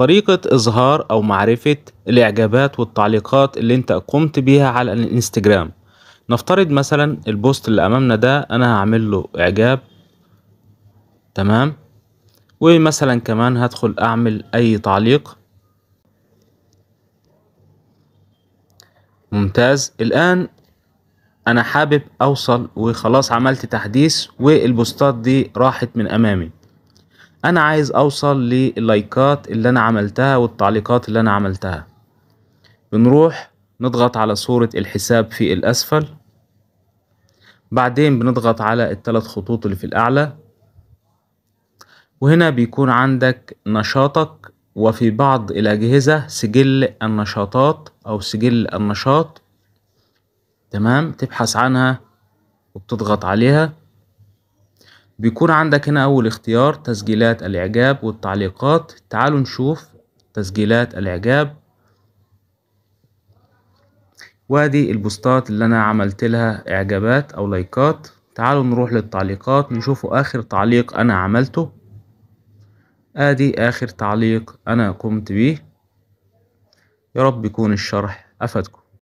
طريقة إظهار أو معرفة الإعجابات والتعليقات اللي أنت قمت بيها على الإنستجرام نفترض مثلا البوست اللي أمامنا ده أنا هعمل له إعجاب تمام ومثلا كمان هدخل أعمل أي تعليق ممتاز الآن أنا حابب أوصل وخلاص عملت تحديث والبوستات دي راحت من أمامي انا عايز اوصل لللايكات اللي انا عملتها والتعليقات اللي انا عملتها بنروح نضغط على صورة الحساب في الاسفل بعدين بنضغط على الثلاث خطوط اللي في الاعلى وهنا بيكون عندك نشاطك وفي بعض الاجهزة سجل النشاطات او سجل النشاط تمام تبحث عنها وبتضغط عليها بيكون عندك هنا اول اختيار تسجيلات الاعجاب والتعليقات تعالوا نشوف تسجيلات الاعجاب وادي البوستات اللي انا عملت لها اعجابات او لايكات تعالوا نروح للتعليقات نشوفوا اخر تعليق انا عملته ادي اخر تعليق انا قمت بيه يا رب يكون الشرح افادكم